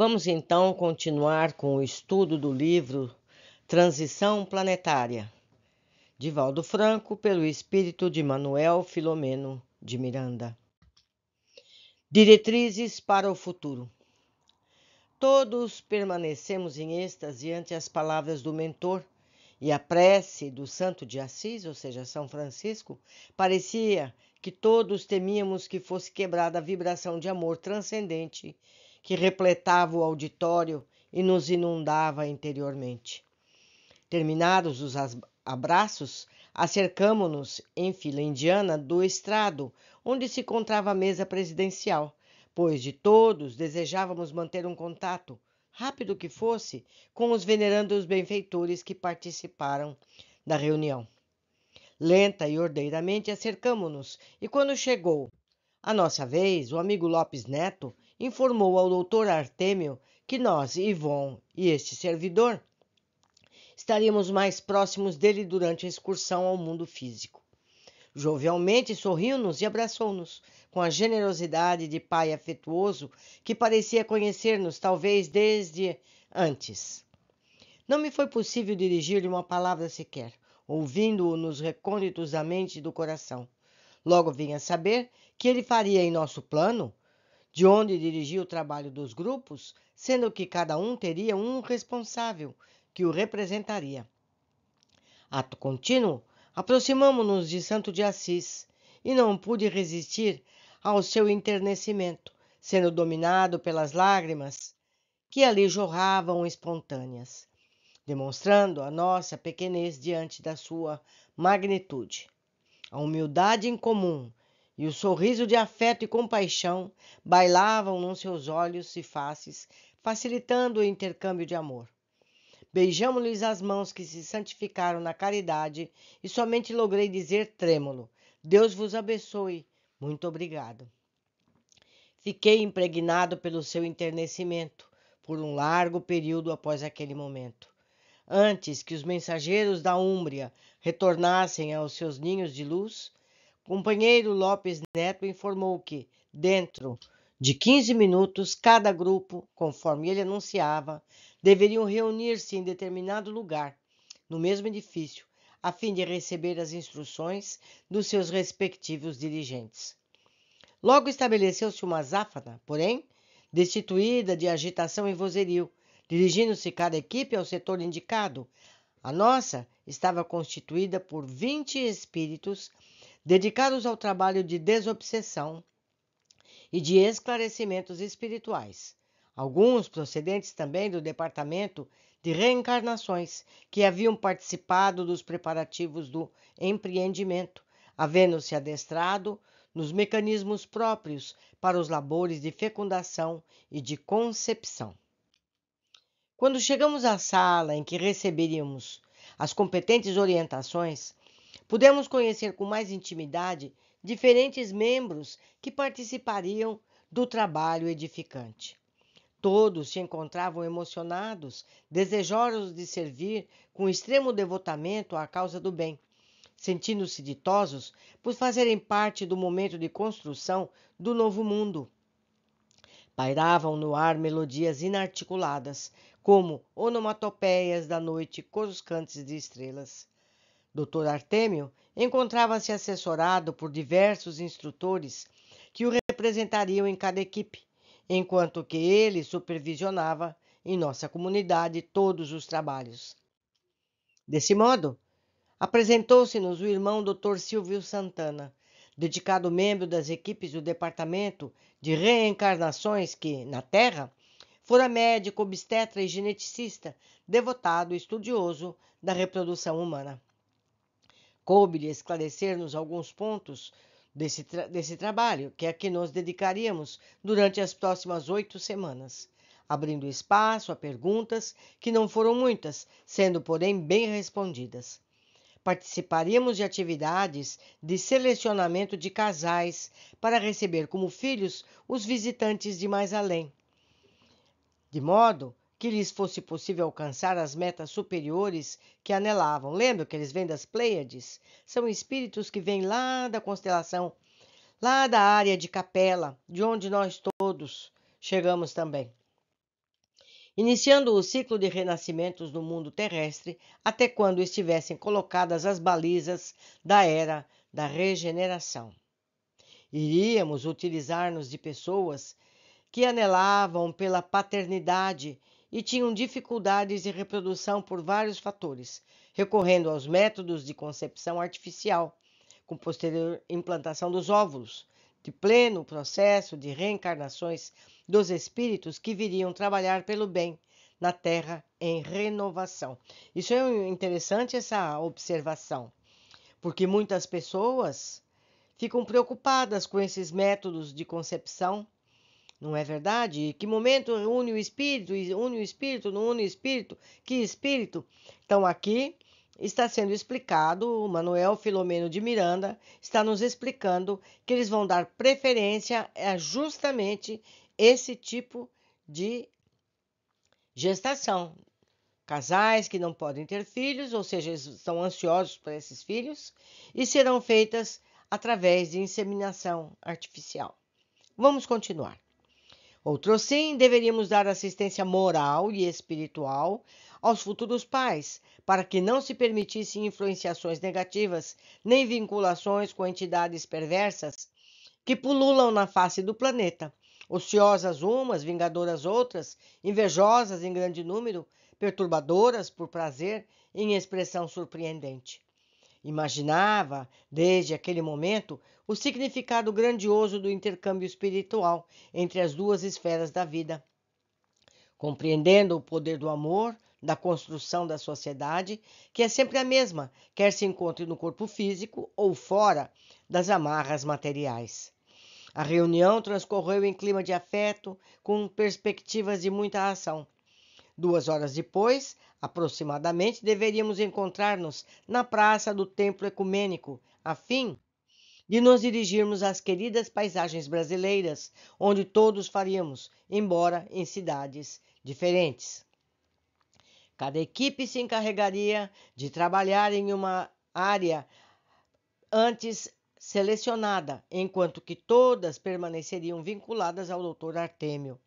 Vamos então continuar com o estudo do livro Transição Planetária, de Valdo Franco, pelo espírito de Manuel Filomeno de Miranda. Diretrizes para o futuro. Todos permanecemos em êxtase ante as palavras do mentor e a prece do Santo de Assis, ou seja, São Francisco, parecia que todos temíamos que fosse quebrada a vibração de amor transcendente que repletava o auditório e nos inundava interiormente. Terminados os abraços, acercamo-nos em fila indiana do estrado, onde se encontrava a mesa presidencial, pois de todos desejávamos manter um contato, rápido que fosse, com os venerandos benfeitores que participaram da reunião. Lenta e ordeiramente acercamo-nos, e quando chegou a nossa vez, o amigo Lopes Neto informou ao doutor Artemio que nós, Ivon e este servidor, estaríamos mais próximos dele durante a excursão ao mundo físico. Jovialmente sorriu-nos e abraçou-nos, com a generosidade de pai afetuoso que parecia conhecer-nos talvez desde antes. Não me foi possível dirigir-lhe uma palavra sequer, ouvindo-o nos recônditos da mente e do coração. Logo vinha saber que ele faria em nosso plano de onde dirigia o trabalho dos grupos, sendo que cada um teria um responsável que o representaria. Ato contínuo, aproximamo-nos de Santo de Assis e não pude resistir ao seu enternecimento, sendo dominado pelas lágrimas que ali jorravam espontâneas, demonstrando a nossa pequenez diante da sua magnitude. A humildade incomum e o sorriso de afeto e compaixão bailavam nos seus olhos e faces, facilitando o intercâmbio de amor. Beijamos-lhes as mãos que se santificaram na caridade e somente logrei dizer trêmulo: Deus vos abençoe. Muito obrigado. Fiquei impregnado pelo seu enternecimento por um largo período após aquele momento. Antes que os mensageiros da Úmbria retornassem aos seus ninhos de luz, companheiro Lopes Neto informou que, dentro de 15 minutos, cada grupo, conforme ele anunciava, deveriam reunir-se em determinado lugar, no mesmo edifício, a fim de receber as instruções dos seus respectivos dirigentes. Logo estabeleceu-se uma záfana, porém, destituída de agitação e vozerio, dirigindo-se cada equipe ao setor indicado. A nossa estava constituída por 20 espíritos dedicados ao trabalho de desobsessão e de esclarecimentos espirituais, alguns procedentes também do Departamento de Reencarnações, que haviam participado dos preparativos do empreendimento, havendo-se adestrado nos mecanismos próprios para os labores de fecundação e de concepção. Quando chegamos à sala em que receberíamos as competentes orientações, Pudemos conhecer com mais intimidade diferentes membros que participariam do trabalho edificante. Todos se encontravam emocionados, desejosos de servir com extremo devotamento à causa do bem, sentindo-se ditosos por fazerem parte do momento de construção do novo mundo. Pairavam no ar melodias inarticuladas, como onomatopeias da noite, coruscantes de estrelas. Dr. Artêmio encontrava-se assessorado por diversos instrutores que o representariam em cada equipe, enquanto que ele supervisionava em nossa comunidade todos os trabalhos. Desse modo, apresentou-se-nos o irmão Dr. Silvio Santana, dedicado membro das equipes do Departamento de Reencarnações que, na Terra, fora médico, obstetra e geneticista, devotado e estudioso da reprodução humana coube-lhe esclarecer-nos alguns pontos desse, tra desse trabalho, que é a que nos dedicaríamos durante as próximas oito semanas, abrindo espaço a perguntas que não foram muitas, sendo, porém, bem respondidas. Participaríamos de atividades de selecionamento de casais para receber como filhos os visitantes de mais além. De modo que lhes fosse possível alcançar as metas superiores que anelavam. Lembra que eles vêm das Pleiades? São espíritos que vêm lá da constelação, lá da área de Capela, de onde nós todos chegamos também. Iniciando o ciclo de renascimentos no mundo terrestre, até quando estivessem colocadas as balizas da era da regeneração. Iríamos utilizar-nos de pessoas que anelavam pela paternidade e tinham dificuldades de reprodução por vários fatores, recorrendo aos métodos de concepção artificial, com posterior implantação dos óvulos, de pleno processo de reencarnações dos espíritos que viriam trabalhar pelo bem na Terra em renovação. Isso é interessante essa observação, porque muitas pessoas ficam preocupadas com esses métodos de concepção não é verdade? Que momento une o espírito, une o espírito, não une o espírito? Que espírito? Então aqui está sendo explicado, o Manuel Filomeno de Miranda está nos explicando que eles vão dar preferência a justamente esse tipo de gestação. Casais que não podem ter filhos, ou seja, estão ansiosos por esses filhos, e serão feitas através de inseminação artificial. Vamos continuar. Outrossim, deveríamos dar assistência moral e espiritual aos futuros pais, para que não se permitissem influenciações negativas nem vinculações com entidades perversas que pululam na face do planeta, ociosas umas, vingadoras outras, invejosas em grande número, perturbadoras por prazer em expressão surpreendente. Imaginava, desde aquele momento, o significado grandioso do intercâmbio espiritual entre as duas esferas da vida. Compreendendo o poder do amor, da construção da sociedade, que é sempre a mesma, quer se encontre no corpo físico ou fora das amarras materiais. A reunião transcorreu em clima de afeto, com perspectivas de muita ação. Duas horas depois, aproximadamente, deveríamos encontrar-nos na praça do Templo Ecumênico, a fim de nos dirigirmos às queridas paisagens brasileiras, onde todos faríamos, embora em cidades diferentes. Cada equipe se encarregaria de trabalhar em uma área antes selecionada, enquanto que todas permaneceriam vinculadas ao Dr. Artêmio,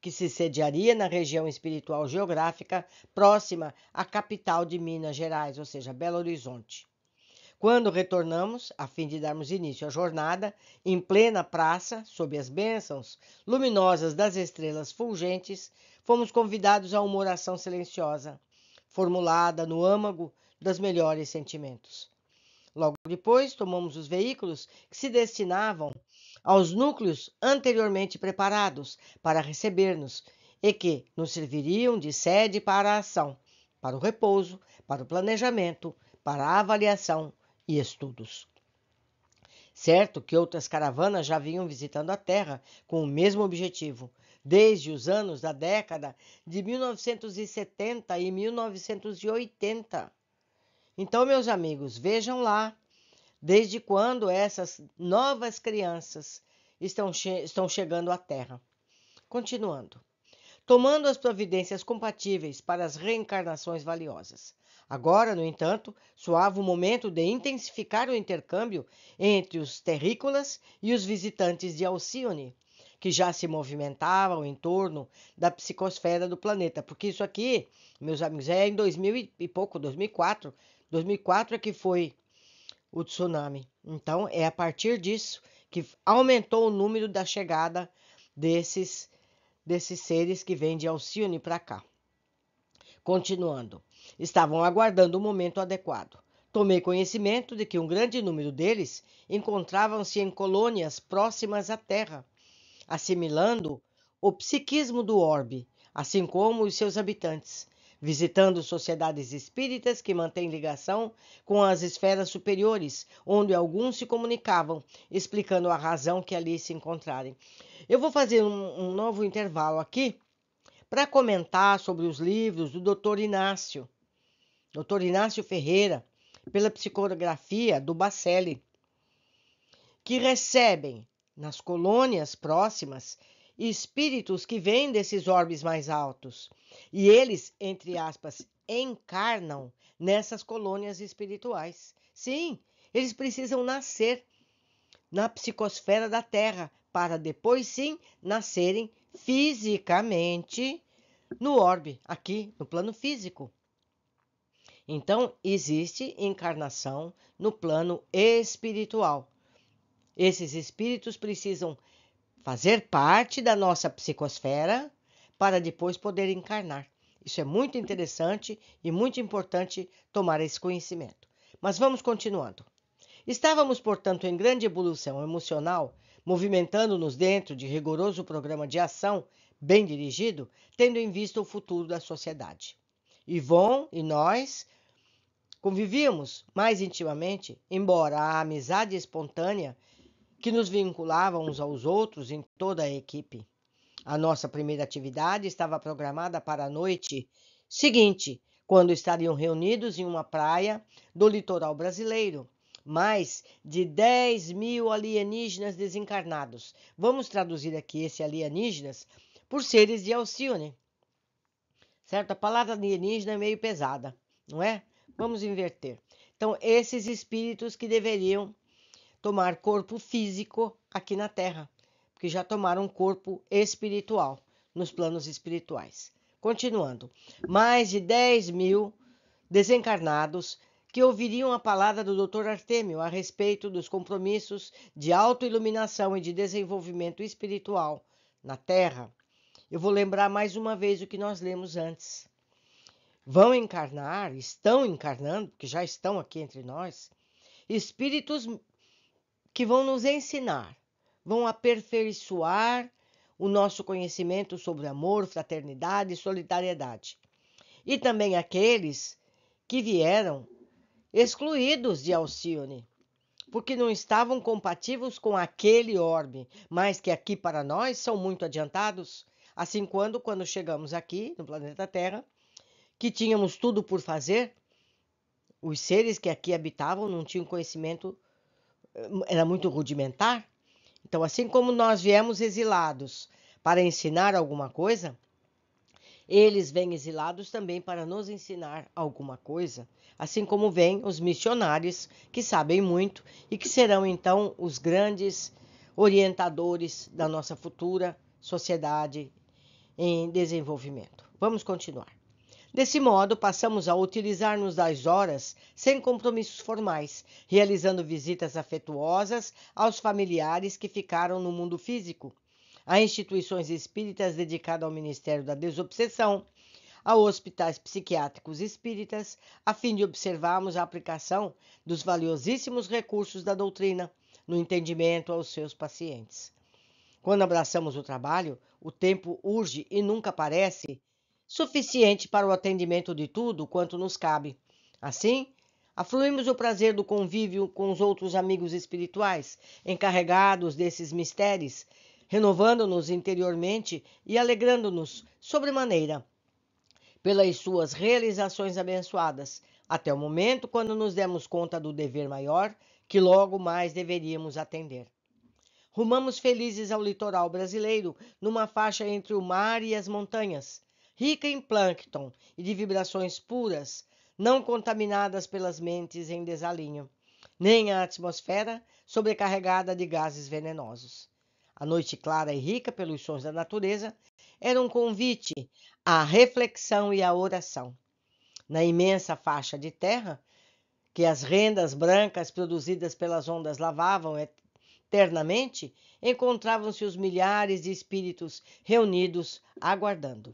que se sediaria na região espiritual geográfica próxima à capital de Minas Gerais, ou seja, Belo Horizonte. Quando retornamos, a fim de darmos início à jornada, em plena praça, sob as bênçãos luminosas das estrelas fulgentes, fomos convidados a uma oração silenciosa, formulada no âmago dos melhores sentimentos. Logo depois, tomamos os veículos que se destinavam aos núcleos anteriormente preparados para receber-nos e que nos serviriam de sede para a ação, para o repouso, para o planejamento, para a avaliação e estudos. Certo que outras caravanas já vinham visitando a Terra com o mesmo objetivo, desde os anos da década de 1970 e 1980. Então, meus amigos, vejam lá desde quando essas novas crianças estão, che estão chegando à Terra. Continuando. Tomando as providências compatíveis para as reencarnações valiosas. Agora, no entanto, soava o momento de intensificar o intercâmbio entre os terrícolas e os visitantes de Alcione, que já se movimentavam em torno da psicosfera do planeta. Porque isso aqui, meus amigos, é em 2000 e pouco, 2004. 2004 é que foi o tsunami. Então, é a partir disso que aumentou o número da chegada desses, desses seres que vêm de Alcione para cá. Continuando, estavam aguardando o momento adequado. Tomei conhecimento de que um grande número deles encontravam-se em colônias próximas à Terra, assimilando o psiquismo do orbe, assim como os seus habitantes, visitando sociedades espíritas que mantêm ligação com as esferas superiores, onde alguns se comunicavam, explicando a razão que ali se encontrarem. Eu vou fazer um, um novo intervalo aqui para comentar sobre os livros do Dr. Inácio, Dr. Inácio Ferreira, pela psicografia do Bacelli, que recebem nas colônias próximas espíritos que vêm desses orbes mais altos e eles, entre aspas, encarnam nessas colônias espirituais. Sim, eles precisam nascer na psicosfera da Terra para depois sim nascerem fisicamente no orbe, aqui no plano físico. Então, existe encarnação no plano espiritual. Esses espíritos precisam fazer parte da nossa psicosfera para depois poder encarnar. Isso é muito interessante e muito importante tomar esse conhecimento. Mas vamos continuando. Estávamos, portanto, em grande evolução emocional, movimentando-nos dentro de rigoroso programa de ação bem dirigido, tendo em vista o futuro da sociedade. Yvonne e nós convivíamos mais intimamente, embora a amizade espontânea que nos vinculava uns aos outros em toda a equipe. A nossa primeira atividade estava programada para a noite seguinte, quando estariam reunidos em uma praia do litoral brasileiro. Mais de 10 mil alienígenas desencarnados. Vamos traduzir aqui esse alienígenas por seres de Alcione. Né? Certo? A palavra alienígena é meio pesada, não é? Vamos inverter. Então, esses espíritos que deveriam tomar corpo físico aqui na Terra, porque já tomaram corpo espiritual nos planos espirituais. Continuando, mais de 10 mil desencarnados que ouviriam a palavra do Dr. Artemio a respeito dos compromissos de autoiluminação e de desenvolvimento espiritual na Terra eu vou lembrar mais uma vez o que nós lemos antes. Vão encarnar, estão encarnando, que já estão aqui entre nós, espíritos que vão nos ensinar, vão aperfeiçoar o nosso conhecimento sobre amor, fraternidade e solidariedade. E também aqueles que vieram excluídos de Alcione, porque não estavam compatíveis com aquele orbe, mas que aqui para nós são muito adiantados Assim, quando, quando chegamos aqui no planeta Terra, que tínhamos tudo por fazer, os seres que aqui habitavam não tinham conhecimento, eh, era muito rudimentar. Então, assim como nós viemos exilados para ensinar alguma coisa, eles vêm exilados também para nos ensinar alguma coisa, assim como vêm os missionários que sabem muito e que serão então os grandes orientadores da nossa futura sociedade em desenvolvimento. Vamos continuar. Desse modo, passamos a utilizar-nos das horas sem compromissos formais, realizando visitas afetuosas aos familiares que ficaram no mundo físico, a instituições espíritas dedicadas ao Ministério da Desobsessão, a hospitais psiquiátricos espíritas, a fim de observarmos a aplicação dos valiosíssimos recursos da doutrina no entendimento aos seus pacientes. Quando abraçamos o trabalho, o tempo urge e nunca parece suficiente para o atendimento de tudo quanto nos cabe. Assim, afluímos o prazer do convívio com os outros amigos espirituais, encarregados desses mistérios, renovando-nos interiormente e alegrando-nos sobremaneira pelas suas realizações abençoadas, até o momento quando nos demos conta do dever maior que logo mais deveríamos atender. Rumamos felizes ao litoral brasileiro, numa faixa entre o mar e as montanhas, rica em plâncton e de vibrações puras, não contaminadas pelas mentes em desalinho, nem a atmosfera sobrecarregada de gases venenosos. A noite clara e rica pelos sons da natureza era um convite à reflexão e à oração. Na imensa faixa de terra, que as rendas brancas produzidas pelas ondas lavavam Internamente encontravam-se os milhares de espíritos reunidos, aguardando.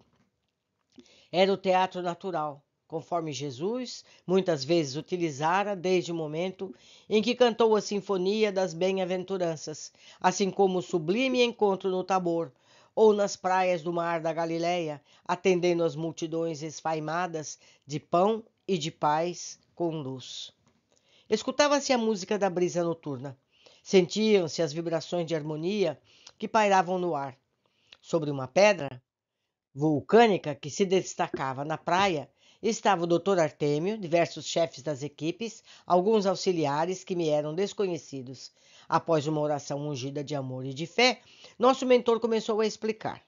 Era o teatro natural, conforme Jesus muitas vezes utilizara desde o momento em que cantou a Sinfonia das Bem-aventuranças, assim como o sublime encontro no Tabor ou nas praias do mar da Galileia, atendendo as multidões esfaimadas de pão e de paz com luz. Escutava-se a música da brisa noturna, Sentiam-se as vibrações de harmonia que pairavam no ar. Sobre uma pedra vulcânica que se destacava na praia, estava o doutor Artêmio, diversos chefes das equipes, alguns auxiliares que me eram desconhecidos. Após uma oração ungida de amor e de fé, nosso mentor começou a explicar.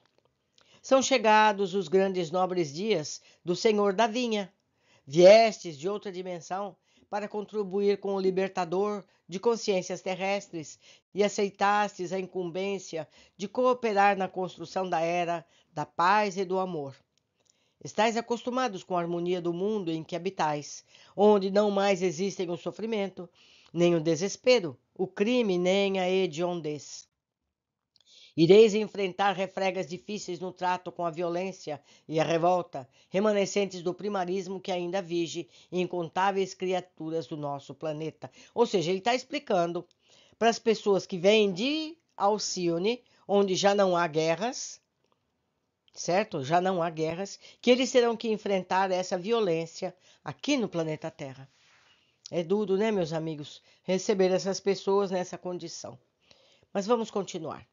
São chegados os grandes nobres dias do Senhor da Vinha, Viestes de outra dimensão para contribuir com o libertador de consciências terrestres e aceitastes a incumbência de cooperar na construção da era da paz e do amor. Estais acostumados com a harmonia do mundo em que habitais, onde não mais existem o sofrimento, nem o desespero, o crime, nem a hediondez. Ireis enfrentar refregas difíceis no trato com a violência e a revolta, remanescentes do primarismo que ainda vige em incontáveis criaturas do nosso planeta. Ou seja, ele está explicando para as pessoas que vêm de Alcione, onde já não há guerras, certo? Já não há guerras, que eles terão que enfrentar essa violência aqui no planeta Terra. É duro, né, meus amigos, receber essas pessoas nessa condição. Mas vamos continuar.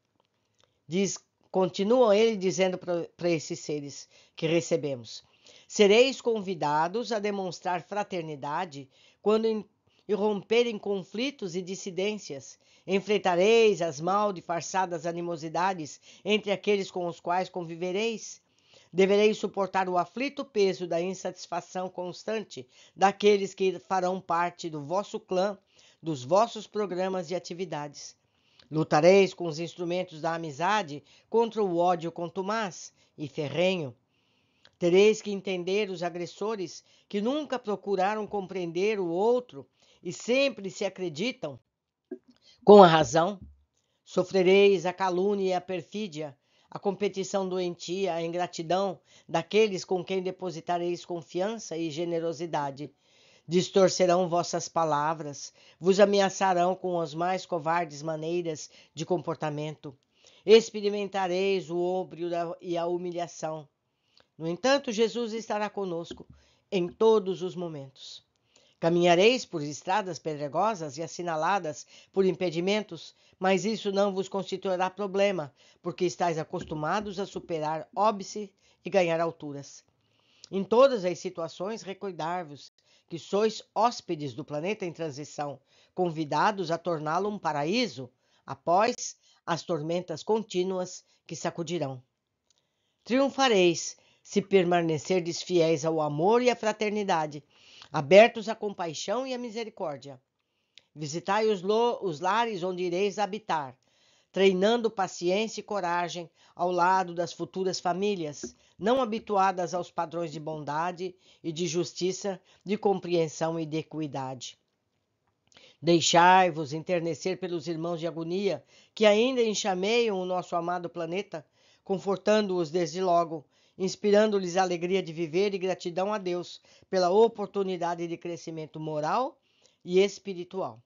Diz, continua ele dizendo para esses seres que recebemos: Sereis convidados a demonstrar fraternidade quando irromperem conflitos e dissidências. Enfrentareis as mal disfarçadas animosidades entre aqueles com os quais convivereis. Devereis suportar o aflito peso da insatisfação constante daqueles que farão parte do vosso clã, dos vossos programas e atividades. Lutareis com os instrumentos da amizade contra o ódio contumaz e ferrenho. Tereis que entender os agressores que nunca procuraram compreender o outro e sempre se acreditam com a razão. Sofrereis a calúnia e a perfídia, a competição doentia, a ingratidão daqueles com quem depositareis confiança e generosidade distorcerão vossas palavras, vos ameaçarão com as mais covardes maneiras de comportamento. Experimentareis o óbrio e a humilhação. No entanto, Jesus estará conosco em todos os momentos. Caminhareis por estradas pedregosas e assinaladas por impedimentos, mas isso não vos constituirá problema, porque estáis acostumados a superar óbice e ganhar alturas. Em todas as situações, recordar-vos que sois hóspedes do planeta em transição, convidados a torná-lo um paraíso após as tormentas contínuas que sacudirão. Triunfareis se permanecerdes fiéis ao amor e à fraternidade, abertos à compaixão e à misericórdia. Visitai os, os lares onde ireis habitar, treinando paciência e coragem ao lado das futuras famílias, não habituadas aos padrões de bondade e de justiça, de compreensão e de equidade. Deixai-vos enternecer pelos irmãos de agonia que ainda enxameiam o nosso amado planeta, confortando-os desde logo, inspirando-lhes a alegria de viver e gratidão a Deus pela oportunidade de crescimento moral e espiritual.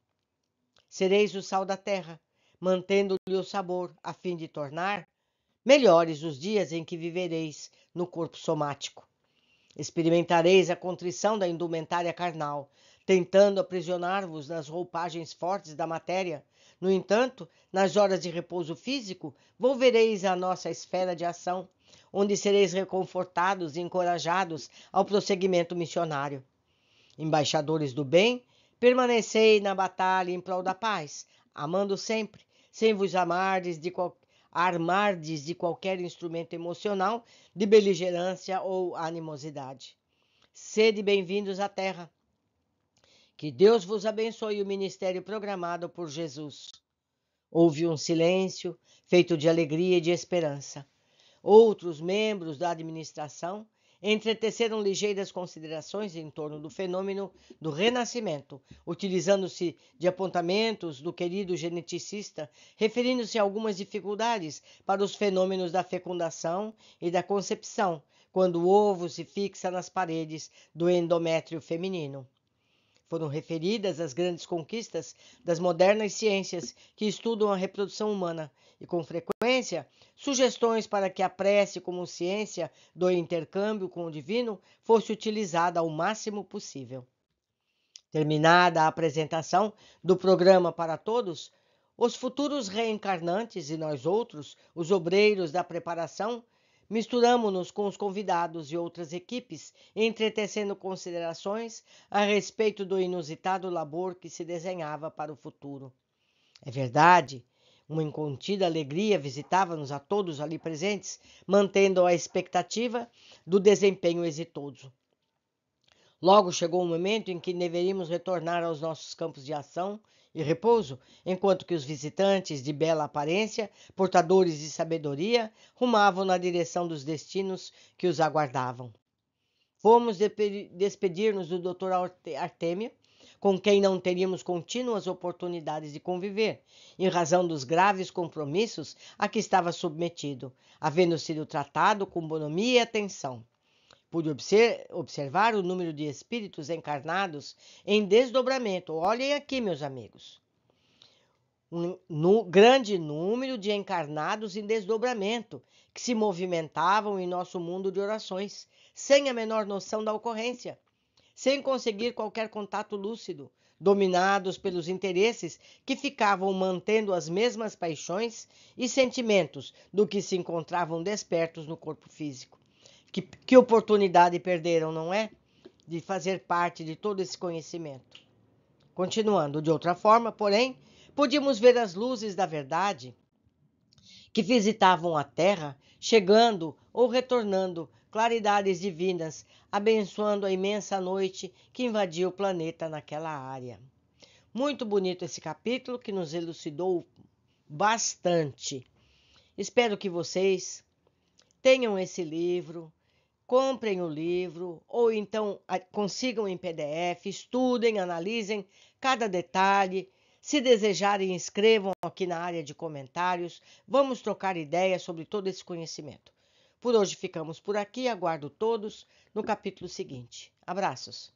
Sereis o sal da terra, mantendo-lhe o sabor, a fim de tornar melhores os dias em que vivereis no corpo somático. Experimentareis a contrição da indumentária carnal, tentando aprisionar-vos nas roupagens fortes da matéria. No entanto, nas horas de repouso físico, volvereis à nossa esfera de ação, onde sereis reconfortados e encorajados ao prosseguimento missionário. Embaixadores do bem, permanecei na batalha em prol da paz, amando sempre, sem vos amardes de qual... armardes de qualquer instrumento emocional, de beligerância ou animosidade. Sede bem-vindos à terra. Que Deus vos abençoe o ministério programado por Jesus. Houve um silêncio feito de alegria e de esperança. Outros membros da administração entreteceram ligeiras considerações em torno do fenômeno do renascimento, utilizando-se de apontamentos do querido geneticista, referindo-se a algumas dificuldades para os fenômenos da fecundação e da concepção, quando o ovo se fixa nas paredes do endométrio feminino. Foram referidas as grandes conquistas das modernas ciências que estudam a reprodução humana e, com frequência, sugestões para que a prece como ciência do intercâmbio com o divino fosse utilizada ao máximo possível. Terminada a apresentação do programa para todos, os futuros reencarnantes e nós outros, os obreiros da preparação, Misturamos-nos com os convidados e outras equipes, entretecendo considerações a respeito do inusitado labor que se desenhava para o futuro. É verdade, uma incontida alegria visitava-nos a todos ali presentes, mantendo a expectativa do desempenho exitoso. Logo chegou o momento em que deveríamos retornar aos nossos campos de ação e repouso, enquanto que os visitantes de bela aparência, portadores de sabedoria, rumavam na direção dos destinos que os aguardavam. Fomos despedir-nos do Dr. Artemio, com quem não teríamos contínuas oportunidades de conviver, em razão dos graves compromissos a que estava submetido, havendo sido tratado com bonomia e atenção. Pude observar o número de espíritos encarnados em desdobramento. Olhem aqui, meus amigos. Um no, grande número de encarnados em desdobramento que se movimentavam em nosso mundo de orações, sem a menor noção da ocorrência, sem conseguir qualquer contato lúcido, dominados pelos interesses que ficavam mantendo as mesmas paixões e sentimentos do que se encontravam despertos no corpo físico. Que, que oportunidade perderam, não é? De fazer parte de todo esse conhecimento. Continuando, de outra forma, porém, podíamos ver as luzes da verdade que visitavam a terra, chegando ou retornando, claridades divinas, abençoando a imensa noite que invadia o planeta naquela área. Muito bonito esse capítulo que nos elucidou bastante. Espero que vocês tenham esse livro, comprem o livro ou então ah, consigam em PDF, estudem, analisem cada detalhe. Se desejarem, escrevam aqui na área de comentários. Vamos trocar ideias sobre todo esse conhecimento. Por hoje ficamos por aqui. Aguardo todos no capítulo seguinte. Abraços!